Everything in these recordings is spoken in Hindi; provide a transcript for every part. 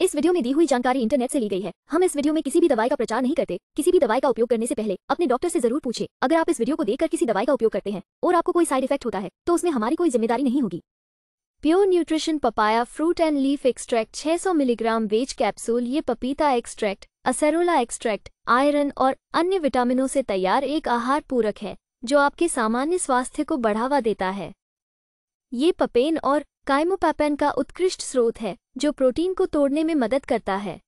इस वीडियो में दी हुई जानकारी इंटरनेट से ली गई है हम इस वीडियो में किसी भी दवाई का प्रचार नहीं करते किसी भी दवाई का उपयोग करने से पहले अपने डॉक्टर से जरूर पूछे अगर आप इस वीडियो को देखकर किसी दवाई का उपयोग करते हैं और आपको कोई साइड इफेक्ट होता है तो उसमें हमारी कोई जिम्मेदारी नहीं होगी pure nutrition papaya fruit and leaf extract छह मिलीग्राम वेज कैप्सूल ये पपीता एक्सट्रैक्ट असेरोला एक्सट्रैक्ट आयरन और अन्य विटामिनों से तैयार एक आहार पूरक है जो आपके सामान्य स्वास्थ्य को बढ़ावा देता है ये पपेन और काइमोपैपेन का उत्कृष्ट स्रोत है जो प्रोटीन को तोड़ने में मदद करता है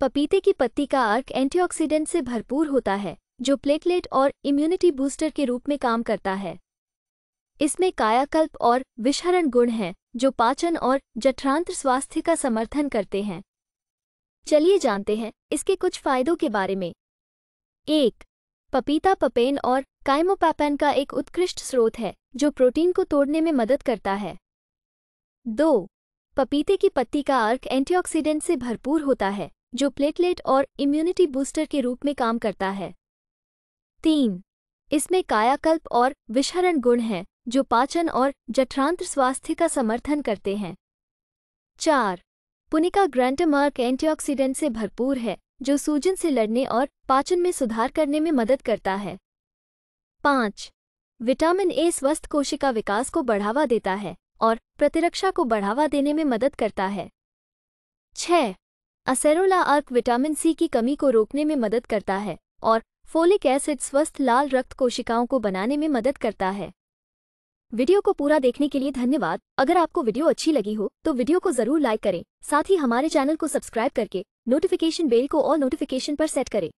पपीते की पत्ती का अर्क एंटीऑक्सीडेंट से भरपूर होता है जो प्लेटलेट और इम्यूनिटी बूस्टर के रूप में काम करता है इसमें कायाकल्प और विषहरण गुण हैं जो पाचन और जठरांत्र स्वास्थ्य का समर्थन करते हैं चलिए जानते हैं इसके कुछ फायदों के बारे में एक पपीता पपेन और काइमोपैपेन का एक उत्कृष्ट स्रोत है जो प्रोटीन को तोड़ने में मदद करता है दो पपीते की पत्ती का अर्क एंटीऑक्सीडेंट से भरपूर होता है जो प्लेटलेट और इम्यूनिटी बूस्टर के रूप में काम करता है तीन इसमें कायाकल्प और विषहरण गुण हैं जो पाचन और जठरांत्र स्वास्थ्य का समर्थन करते हैं चार पुनिका ग्रंटमर्क एंटीऑक्सीडेंट से भरपूर है जो सूजन से लड़ने और पाचन में सुधार करने में मदद करता है पाँच विटामिन ए स्वस्थ कोशिका विकास को बढ़ावा देता है और प्रतिरक्षा को बढ़ावा देने में मदद करता है छ असेरोला अर्क विटामिन सी की कमी को रोकने में मदद करता है और फोलिक एसिड स्वस्थ लाल रक्त कोशिकाओं को बनाने में मदद करता है वीडियो को पूरा देखने के लिए धन्यवाद अगर आपको वीडियो अच्छी लगी हो तो वीडियो को जरूर लाइक करें साथ ही हमारे चैनल को सब्सक्राइब करके नोटिफिकेशन बेल को और नोटिफिकेशन पर सेट करें